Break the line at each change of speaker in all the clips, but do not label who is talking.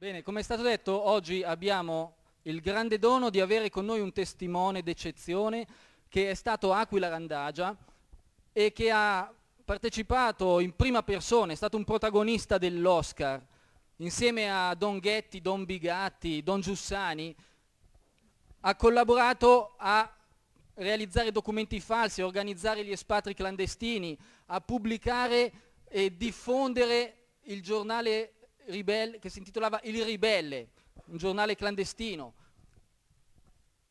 Bene, come è stato detto, oggi abbiamo il grande dono di avere con noi un testimone d'eccezione che è stato Aquila Randagia e che ha partecipato in prima persona, è stato un protagonista dell'Oscar, insieme a Don Ghetti, Don Bigatti, Don Giussani, ha collaborato a realizzare documenti falsi, a organizzare gli espatri clandestini, a pubblicare e diffondere il giornale ribelle, che si intitolava Il Ribelle, un giornale clandestino.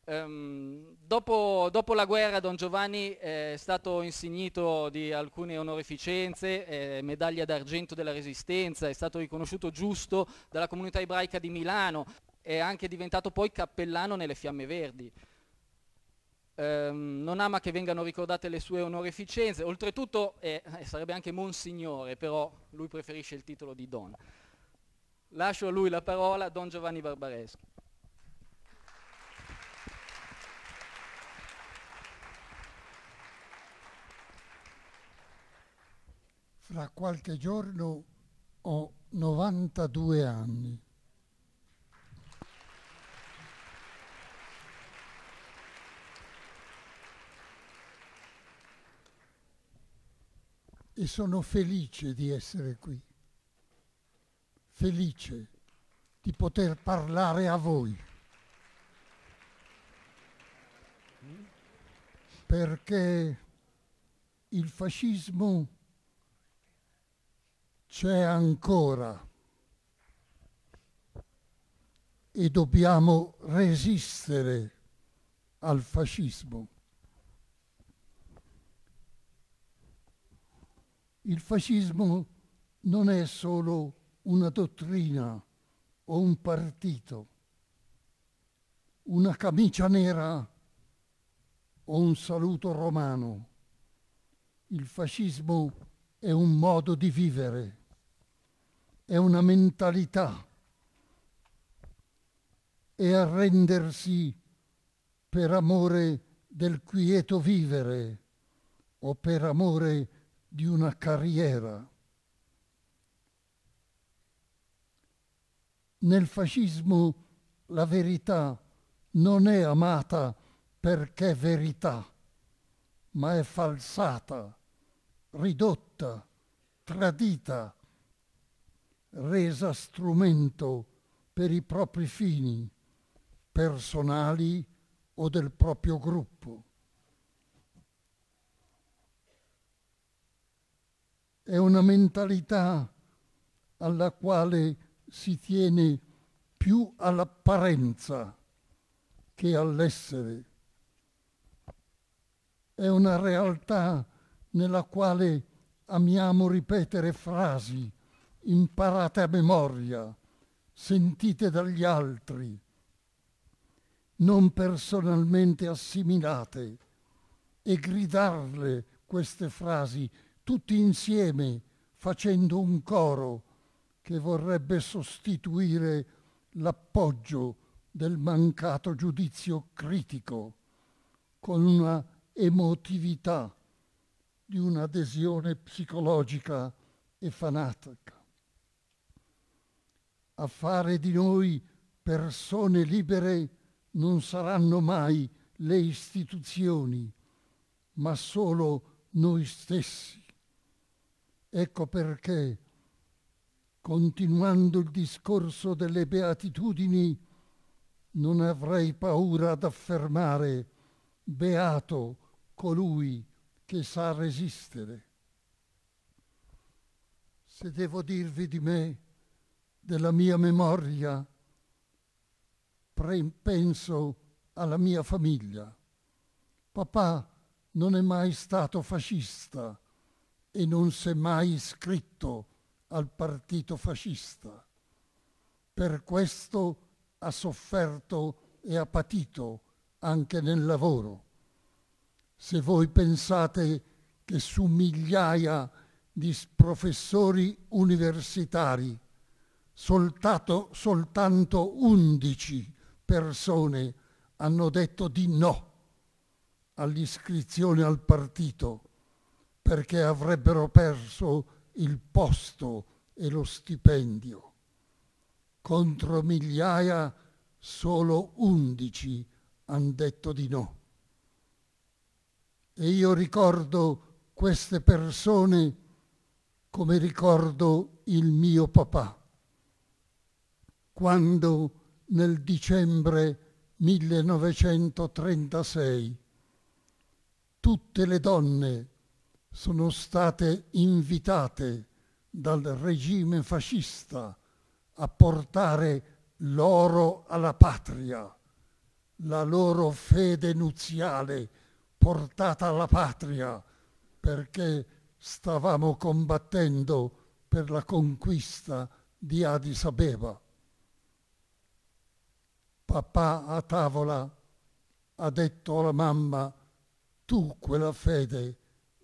Um, dopo, dopo, la guerra Don Giovanni è stato insignito di alcune onorificenze, eh, medaglia d'argento della Resistenza, è stato riconosciuto giusto dalla comunità ebraica di Milano, è anche diventato poi cappellano nelle Fiamme Verdi. Um, non ama che vengano ricordate le sue onorificenze, oltretutto eh, sarebbe anche Monsignore, però lui preferisce il titolo di Don. Lascio a lui la parola, Don Giovanni Barbareschi.
Fra qualche giorno ho 92 anni. E sono felice di essere qui felice di poter parlare a voi. Perché il fascismo c'è ancora e dobbiamo resistere al fascismo. Il fascismo non è solo una dottrina o un partito, una camicia nera o un saluto romano. Il fascismo è un modo di vivere, è una mentalità, è arrendersi per amore del quieto vivere o per amore di una carriera. Nel fascismo la verità non è amata perché verità, ma è falsata, ridotta, tradita, resa strumento per i propri fini personali o del proprio gruppo. È una mentalità alla quale si tiene più all'apparenza che all'essere. È una realtà nella quale amiamo ripetere frasi imparate a memoria, sentite dagli altri, non personalmente assimilate, e gridarle queste frasi tutti insieme facendo un coro che vorrebbe sostituire l'appoggio del mancato giudizio critico con una emotività di un'adesione psicologica e fanatica. A fare di noi persone libere non saranno mai le istituzioni, ma solo noi stessi. Ecco perché continuando il discorso delle beatitudini, non avrei paura ad affermare beato colui che sa resistere. Se devo dirvi di me, della mia memoria, penso alla mia famiglia. Papà non è mai stato fascista e non si è mai iscritto al partito fascista. Per questo ha sofferto e ha patito anche nel lavoro. Se voi pensate che su migliaia di professori universitari soltato, soltanto 11 persone hanno detto di no all'iscrizione al partito perché avrebbero perso il posto e lo stipendio. Contro migliaia solo undici hanno detto di no. E io ricordo queste persone come ricordo il mio papà, quando nel dicembre 1936 tutte le donne sono state invitate dal regime fascista a portare l'oro alla patria, la loro fede nuziale portata alla patria, perché stavamo combattendo per la conquista di Addis Abeba. Papà a tavola ha detto alla mamma, tu quella fede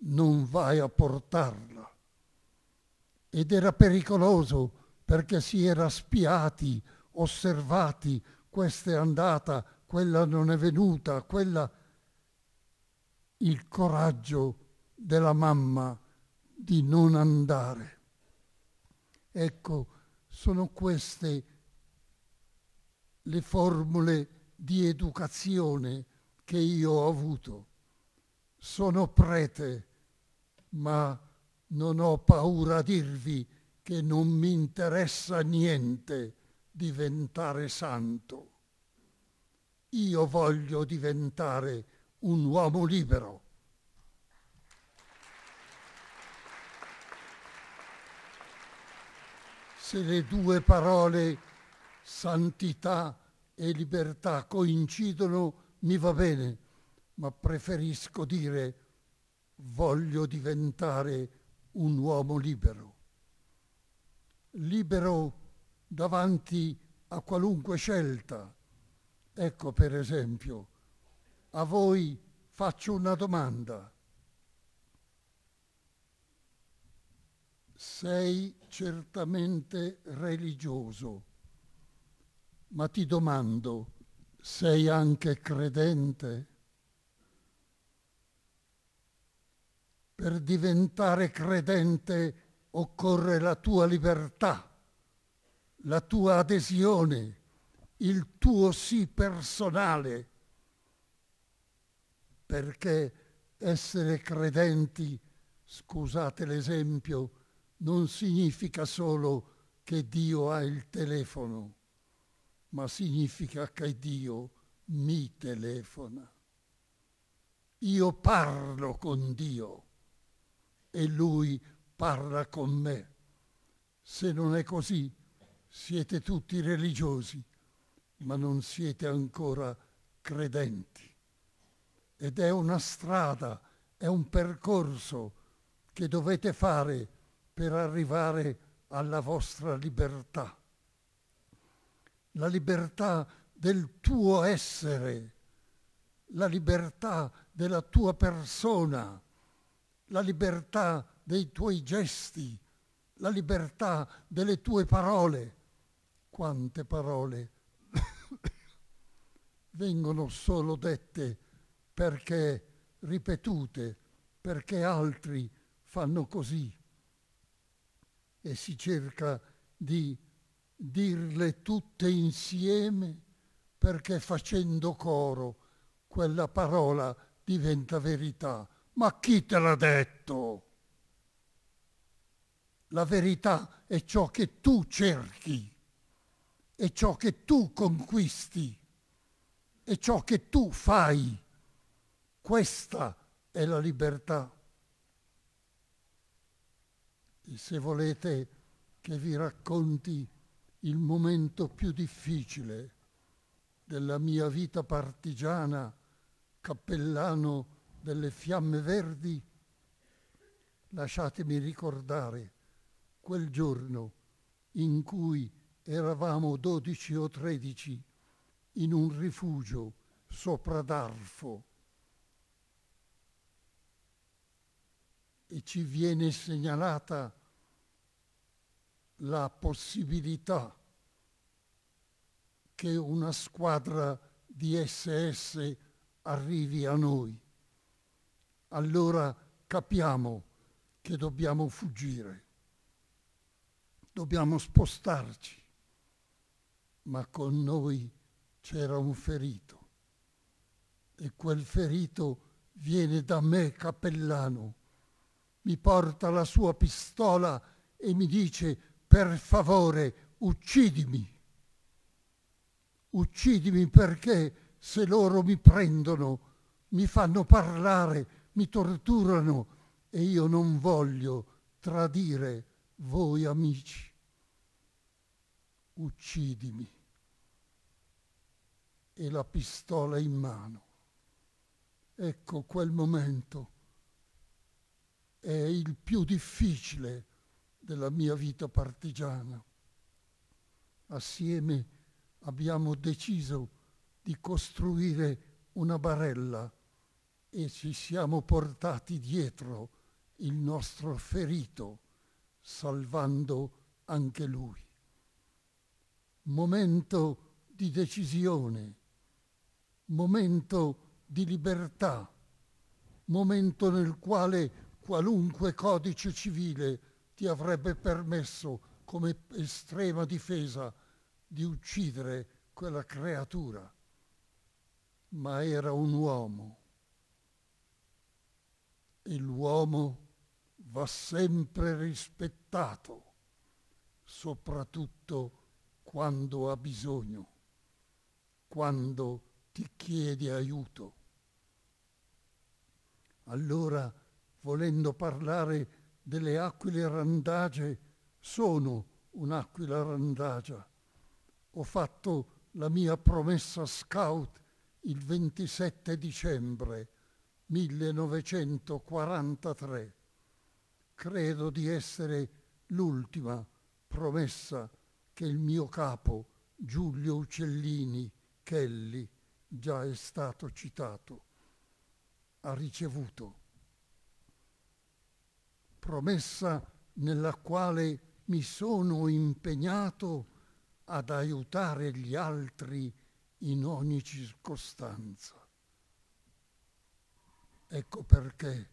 non vai a portarla. Ed era pericoloso perché si era spiati, osservati, questa è andata, quella non è venuta, quella... Il coraggio della mamma di non andare. Ecco, sono queste le formule di educazione che io ho avuto sono prete, ma non ho paura a dirvi che non mi interessa niente diventare santo. Io voglio diventare un uomo libero. Se le due parole santità e libertà coincidono, mi va bene ma preferisco dire voglio diventare un uomo libero. Libero davanti a qualunque scelta. Ecco per esempio, a voi faccio una domanda. Sei certamente religioso, ma ti domando, sei anche credente? Per diventare credente occorre la tua libertà, la tua adesione, il tuo sì personale, perché essere credenti, scusate l'esempio, non significa solo che Dio ha il telefono, ma significa che Dio mi telefona. Io parlo con Dio e lui parla con me. Se non è così, siete tutti religiosi, ma non siete ancora credenti. Ed è una strada, è un percorso che dovete fare per arrivare alla vostra libertà. La libertà del tuo essere, la libertà della tua persona la libertà dei tuoi gesti, la libertà delle tue parole. Quante parole vengono solo dette perché ripetute, perché altri fanno così e si cerca di dirle tutte insieme perché facendo coro quella parola diventa verità ma chi te l'ha detto? La verità è ciò che tu cerchi, è ciò che tu conquisti, è ciò che tu fai. Questa è la libertà. E se volete che vi racconti il momento più difficile della mia vita partigiana, cappellano delle fiamme verdi, lasciatemi ricordare quel giorno in cui eravamo 12 o 13 in un rifugio sopra d'Arfo e ci viene segnalata la possibilità che una squadra di SS arrivi a noi allora capiamo che dobbiamo fuggire, dobbiamo spostarci, ma con noi c'era un ferito e quel ferito viene da me, cappellano, mi porta la sua pistola e mi dice, per favore, uccidimi. Uccidimi perché se loro mi prendono, mi fanno parlare, mi torturano e io non voglio tradire voi amici. Uccidimi e la pistola in mano. Ecco quel momento è il più difficile della mia vita partigiana. Assieme abbiamo deciso di costruire una barella e ci siamo portati dietro il nostro ferito, salvando anche lui. Momento di decisione, momento di libertà, momento nel quale qualunque codice civile ti avrebbe permesso come estrema difesa di uccidere quella creatura, ma era un uomo e l'uomo va sempre rispettato, soprattutto quando ha bisogno, quando ti chiede aiuto. Allora, volendo parlare delle aquile randagie, sono un'aquila randagia. Ho fatto la mia promessa scout il 27 dicembre 1943. Credo di essere l'ultima promessa che il mio capo Giulio Uccellini Kelly, già è stato citato, ha ricevuto. Promessa nella quale mi sono impegnato ad aiutare gli altri in ogni circostanza. Ecco perché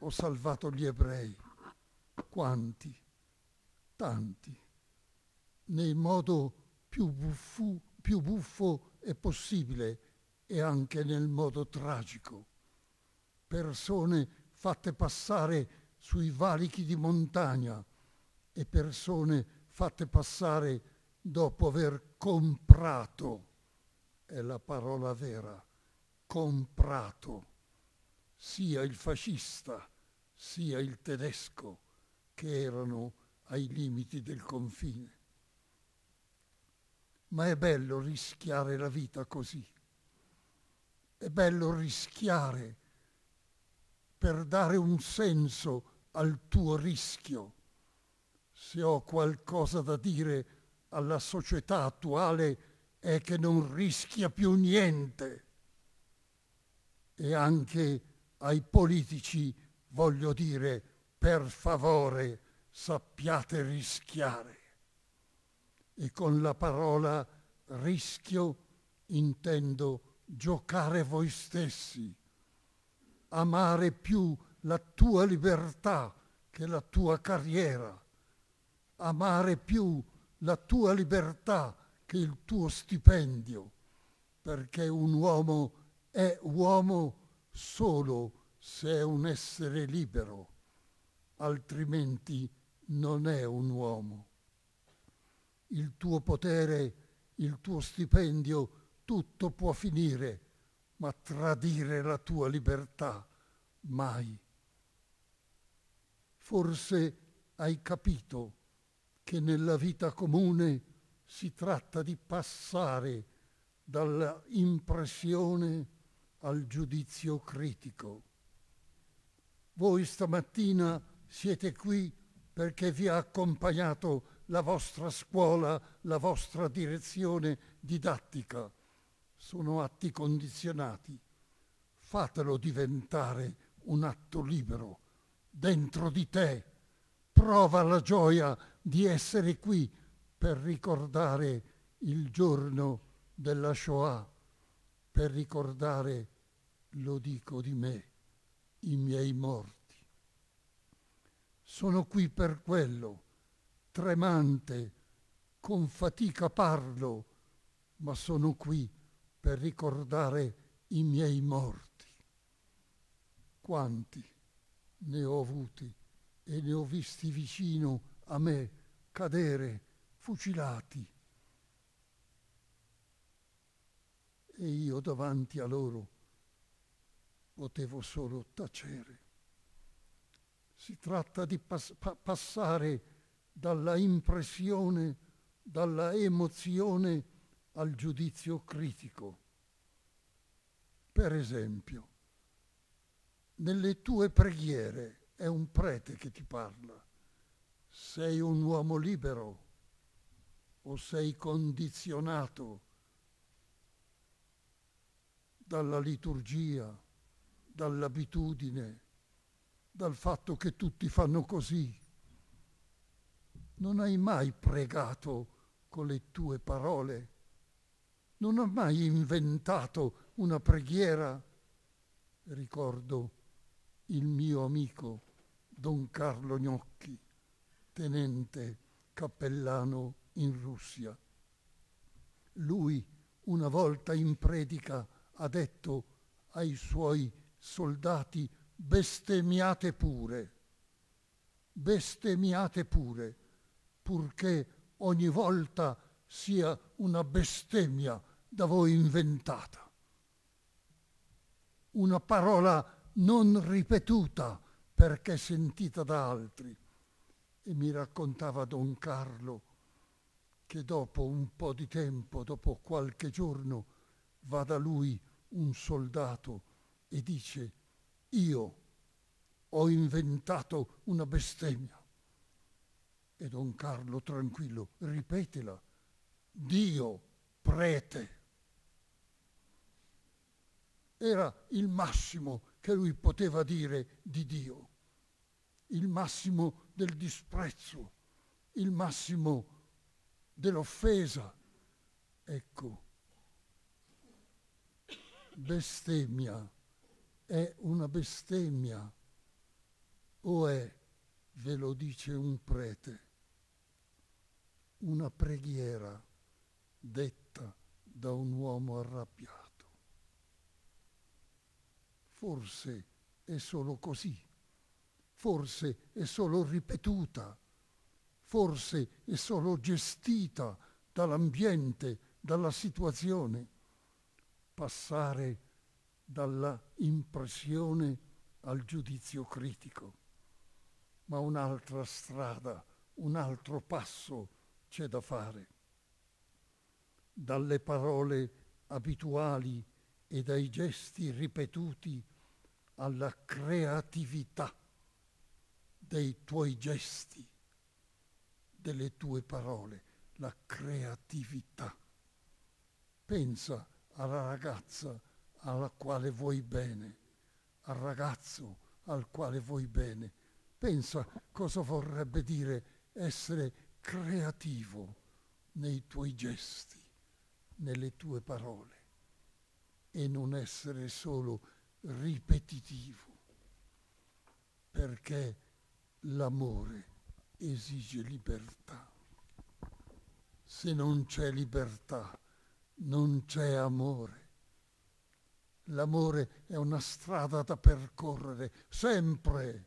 ho salvato gli ebrei. Quanti, tanti, nel modo più, buffu, più buffo è possibile e anche nel modo tragico. Persone fatte passare sui valichi di montagna e persone fatte passare dopo aver comprato, è la parola vera, comprato sia il fascista sia il tedesco che erano ai limiti del confine. Ma è bello rischiare la vita così. È bello rischiare per dare un senso al tuo rischio. Se ho qualcosa da dire alla società attuale è che non rischia più niente. E anche ai politici voglio dire per favore sappiate rischiare. E con la parola rischio intendo giocare voi stessi, amare più la tua libertà che la tua carriera, amare più la tua libertà che il tuo stipendio, perché un uomo è uomo solo se è un essere libero, altrimenti non è un uomo. Il tuo potere, il tuo stipendio, tutto può finire, ma tradire la tua libertà mai. Forse hai capito che nella vita comune si tratta di passare dalla impressione al giudizio critico. Voi stamattina siete qui perché vi ha accompagnato la vostra scuola, la vostra direzione didattica. Sono atti condizionati. Fatelo diventare un atto libero dentro di te. Prova la gioia di essere qui per ricordare il giorno della Shoah per ricordare, lo dico di me, i miei morti. Sono qui per quello, tremante, con fatica parlo, ma sono qui per ricordare i miei morti. Quanti ne ho avuti e ne ho visti vicino a me cadere, fucilati, e io davanti a loro potevo solo tacere. Si tratta di pas- pa- passare dalla impressione, dalla emozione al giudizio critico. Per esempio, nelle tue preghiere è un prete che ti parla. Sei un uomo libero o sei condizionato dalla liturgia, dall'abitudine, dal fatto che tutti fanno così. Non hai mai pregato con le tue parole, non hai mai inventato una preghiera. Ricordo il mio amico Don Carlo Gnocchi, tenente cappellano in Russia. Lui una volta in predica ha detto ai suoi soldati bestemmiate pure, bestemmiate pure, purché ogni volta sia una bestemmia da voi inventata. Una parola non ripetuta perché sentita da altri. E mi raccontava Don Carlo che dopo un po' di tempo, dopo qualche giorno, va da lui un soldato e dice io ho inventato una bestemmia. E Don Carlo tranquillo ripetela, Dio prete. Era il massimo che lui poteva dire di Dio, il massimo del disprezzo, il massimo dell'offesa. Ecco bestemmia è una bestemmia o è, ve lo dice un prete, una preghiera detta da un uomo arrabbiato. Forse è solo così, forse è solo ripetuta, forse è solo gestita dall'ambiente, dalla situazione passare dalla impressione al giudizio critico, ma un'altra strada, un altro passo c'è da fare. Dalle parole abituali e dai gesti ripetuti alla creatività dei tuoi gesti, delle tue parole, la creatività. Pensa alla ragazza alla quale vuoi bene, al ragazzo al quale vuoi bene. Pensa cosa vorrebbe dire essere creativo nei tuoi gesti, nelle tue parole e non essere solo ripetitivo, perché l'amore esige libertà. Se non c'è libertà, non c'è amore. L'amore è una strada da percorrere, sempre.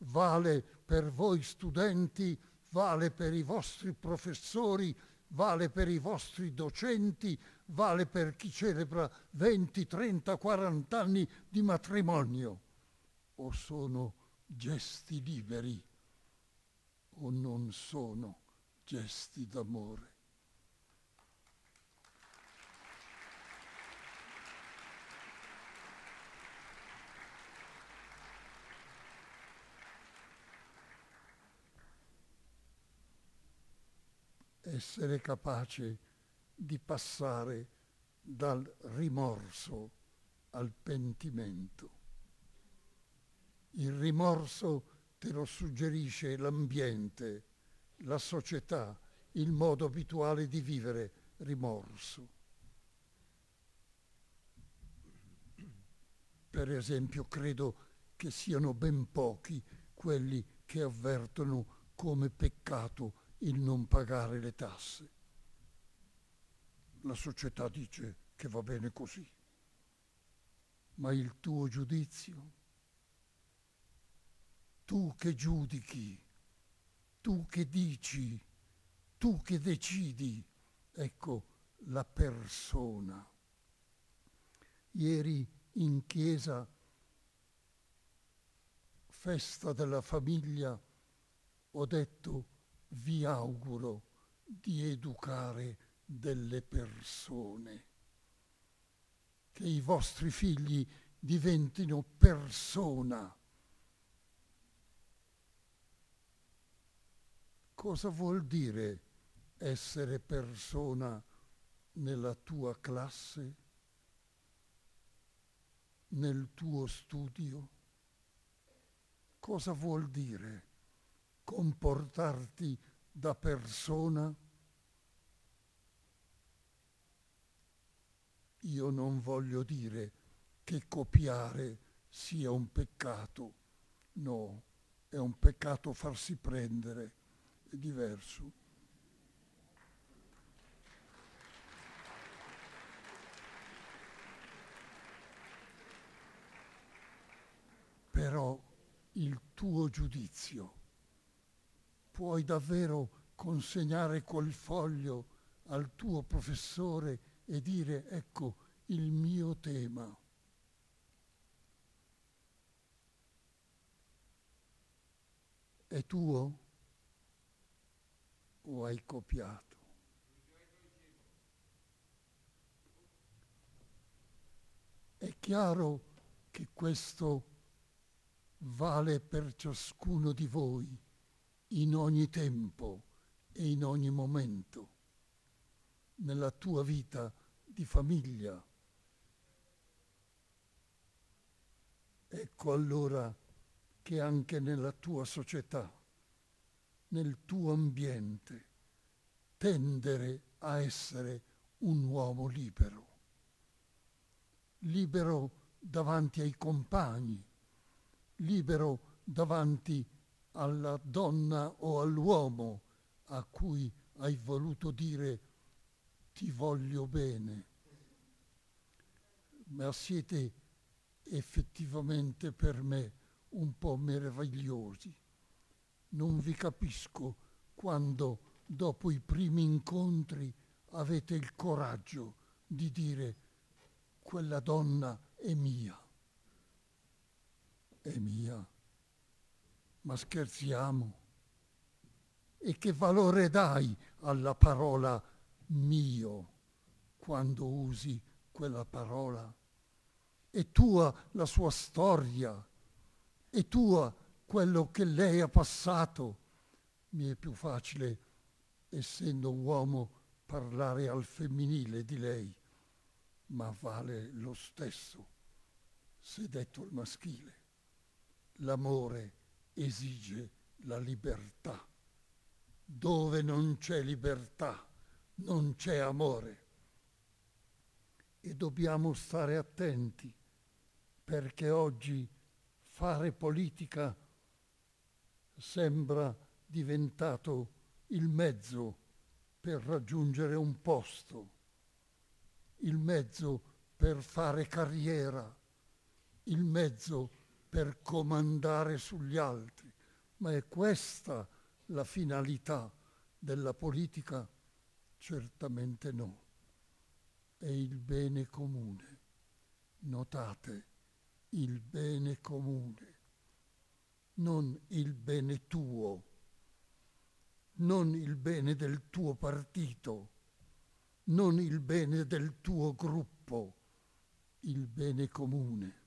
Vale per voi studenti, vale per i vostri professori, vale per i vostri docenti, vale per chi celebra 20, 30, 40 anni di matrimonio. O sono gesti liberi o non sono gesti d'amore. essere capace di passare dal rimorso al pentimento. Il rimorso te lo suggerisce l'ambiente, la società, il modo abituale di vivere, rimorso. Per esempio credo che siano ben pochi quelli che avvertono come peccato il non pagare le tasse. La società dice che va bene così, ma il tuo giudizio, tu che giudichi, tu che dici, tu che decidi, ecco la persona. Ieri in chiesa, festa della famiglia, ho detto vi auguro di educare delle persone, che i vostri figli diventino persona. Cosa vuol dire essere persona nella tua classe, nel tuo studio? Cosa vuol dire? comportarti da persona? Io non voglio dire che copiare sia un peccato, no, è un peccato farsi prendere, è diverso. Però il tuo giudizio puoi davvero consegnare quel foglio al tuo professore e dire ecco il mio tema. È tuo o hai copiato? È chiaro che questo vale per ciascuno di voi in ogni tempo e in ogni momento, nella tua vita di famiglia. Ecco allora che anche nella tua società, nel tuo ambiente, tendere a essere un uomo libero, libero davanti ai compagni, libero davanti ai alla donna o all'uomo a cui hai voluto dire ti voglio bene, ma siete effettivamente per me un po' meravigliosi. Non vi capisco quando dopo i primi incontri avete il coraggio di dire quella donna è mia, è mia. Ma scherziamo? E che valore dai alla parola mio quando usi quella parola? È tua la sua storia, è tua quello che lei ha passato. Mi è più facile, essendo uomo, parlare al femminile di lei, ma vale lo stesso se detto al maschile. L'amore esige la libertà. Dove non c'è libertà non c'è amore. E dobbiamo stare attenti perché oggi fare politica sembra diventato il mezzo per raggiungere un posto, il mezzo per fare carriera, il mezzo per comandare sugli altri, ma è questa la finalità della politica? Certamente no. È il bene comune. Notate, il bene comune, non il bene tuo, non il bene del tuo partito, non il bene del tuo gruppo, il bene comune.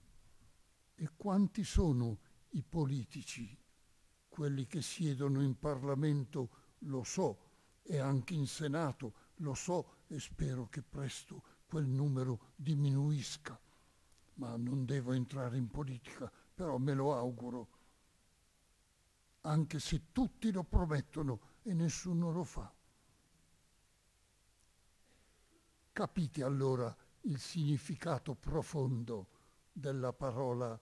E quanti sono i politici, quelli che siedono in Parlamento, lo so, e anche in Senato, lo so e spero che presto quel numero diminuisca. Ma non devo entrare in politica, però me lo auguro, anche se tutti lo promettono e nessuno lo fa. Capite allora il significato profondo della parola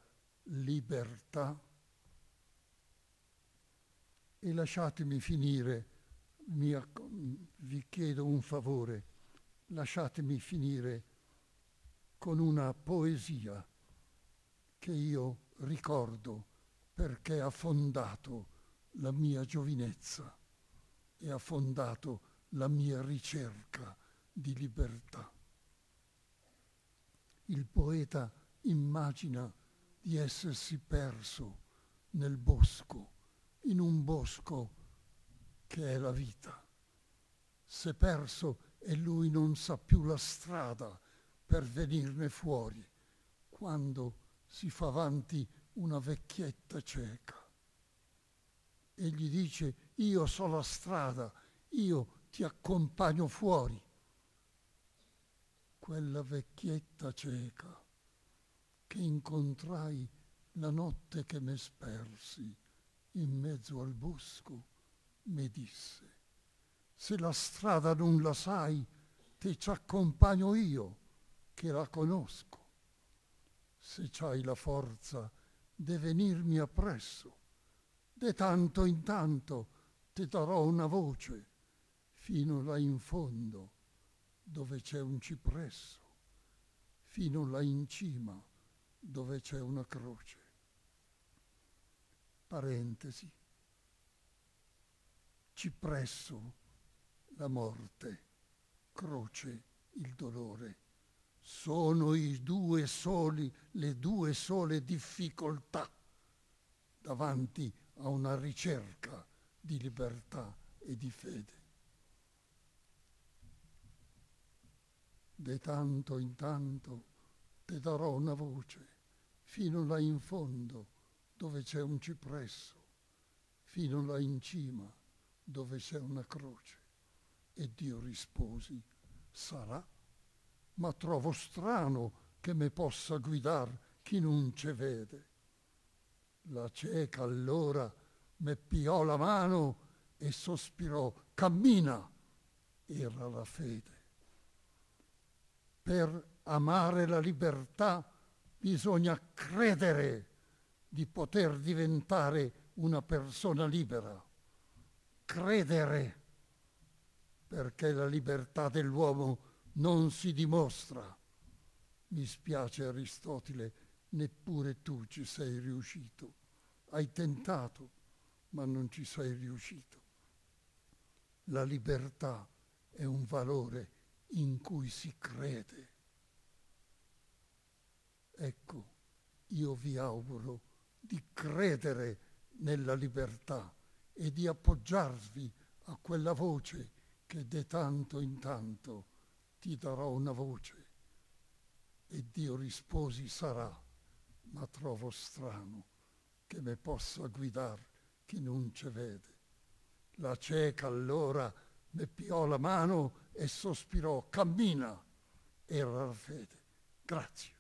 libertà. E lasciatemi finire, mia, vi chiedo un favore, lasciatemi finire con una poesia che io ricordo perché ha fondato la mia giovinezza e ha fondato la mia ricerca di libertà. Il poeta immagina di essersi perso nel bosco, in un bosco che è la vita. Si è perso e lui non sa più la strada per venirne fuori quando si fa avanti una vecchietta cieca e gli dice io so la strada, io ti accompagno fuori. Quella vecchietta cieca che incontrai la notte che me spersi in mezzo al bosco, mi disse, se la strada non la sai, te ci accompagno io, che la conosco. Se c'hai la forza de venirmi appresso, de tanto in tanto ti darò una voce fino là in fondo, dove c'è un cipresso, fino là in cima, dove c'è una croce. Parentesi. Cipresso, la morte, croce, il dolore. Sono i due soli, le due sole difficoltà davanti a una ricerca di libertà e di fede. De tanto in tanto te darò una voce fino là in fondo dove c'è un cipresso, fino là in cima dove c'è una croce. E Dio risposi, sarà, ma trovo strano che me possa guidar chi non ce vede. La cieca allora me piò la mano e sospirò, cammina, era la fede. Per amare la libertà, Bisogna credere di poter diventare una persona libera. Credere, perché la libertà dell'uomo non si dimostra. Mi spiace Aristotele, neppure tu ci sei riuscito. Hai tentato, ma non ci sei riuscito. La libertà è un valore in cui si crede. Ecco, io vi auguro di credere nella libertà e di appoggiarvi a quella voce che de tanto in tanto ti darò una voce. E Dio risposi sarà, ma trovo strano che me possa guidar chi non ce vede. La cieca allora me piò la mano e sospirò, cammina, era la fede. Grazie.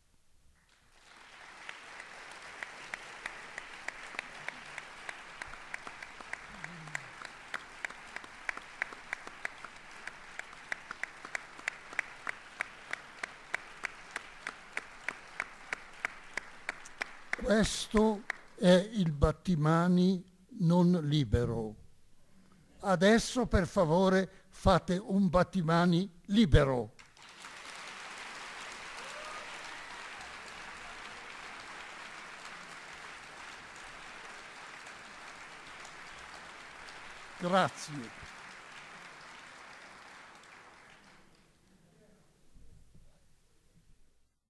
Questo è il battimani non libero. Adesso per favore fate un battimani libero. Grazie.